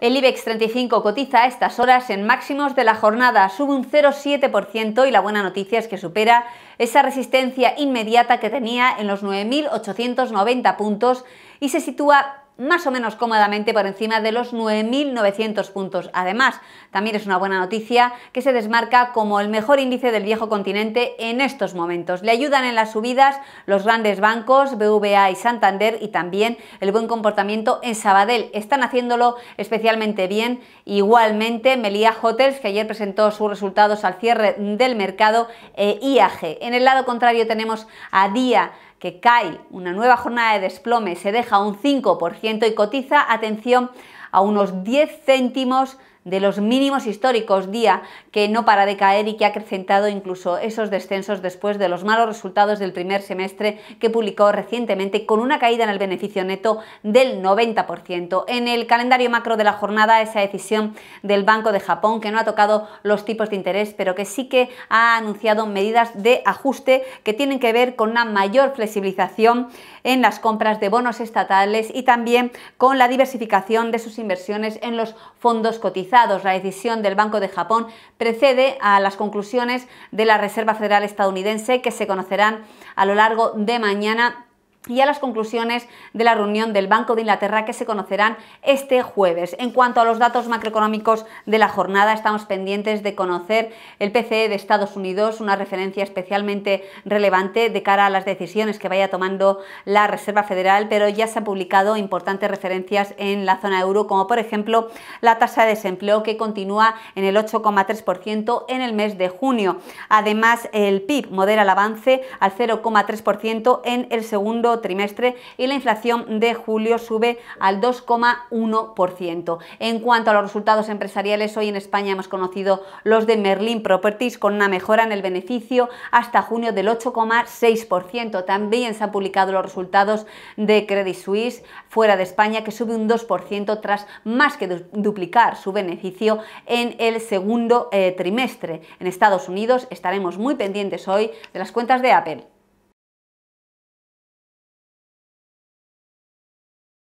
El IBEX 35 cotiza a estas horas en máximos de la jornada, sube un 0,7% y la buena noticia es que supera esa resistencia inmediata que tenía en los 9.890 puntos y se sitúa más o menos cómodamente por encima de los 9.900 puntos. Además, también es una buena noticia que se desmarca como el mejor índice del viejo continente en estos momentos. Le ayudan en las subidas los grandes bancos BVA y Santander y también el buen comportamiento en Sabadell. Están haciéndolo especialmente bien. Igualmente, Meliá Hotels, que ayer presentó sus resultados al cierre del mercado, e IAG. En el lado contrario tenemos a Día que cae una nueva jornada de desplome, se deja un 5% y cotiza, atención, a unos 10 céntimos de los mínimos históricos día que no para de caer y que ha acrecentado incluso esos descensos después de los malos resultados del primer semestre que publicó recientemente con una caída en el beneficio neto del 90%. En el calendario macro de la jornada esa decisión del Banco de Japón que no ha tocado los tipos de interés pero que sí que ha anunciado medidas de ajuste que tienen que ver con una mayor flexibilización en las compras de bonos estatales y también con la diversificación de sus inversiones en los fondos cotizados la decisión del Banco de Japón precede a las conclusiones de la Reserva Federal estadounidense que se conocerán a lo largo de mañana y a las conclusiones de la reunión del Banco de Inglaterra que se conocerán este jueves. En cuanto a los datos macroeconómicos de la jornada, estamos pendientes de conocer el PCE de Estados Unidos, una referencia especialmente relevante de cara a las decisiones que vaya tomando la Reserva Federal, pero ya se han publicado importantes referencias en la zona euro, como por ejemplo la tasa de desempleo que continúa en el 8,3% en el mes de junio. Además, el PIB modera el avance al 0,3% en el segundo trimestre y la inflación de julio sube al 2,1%. En cuanto a los resultados empresariales, hoy en España hemos conocido los de Merlin Properties con una mejora en el beneficio hasta junio del 8,6%. También se han publicado los resultados de Credit Suisse fuera de España que sube un 2% tras más que duplicar su beneficio en el segundo eh, trimestre. En Estados Unidos estaremos muy pendientes hoy de las cuentas de Apple.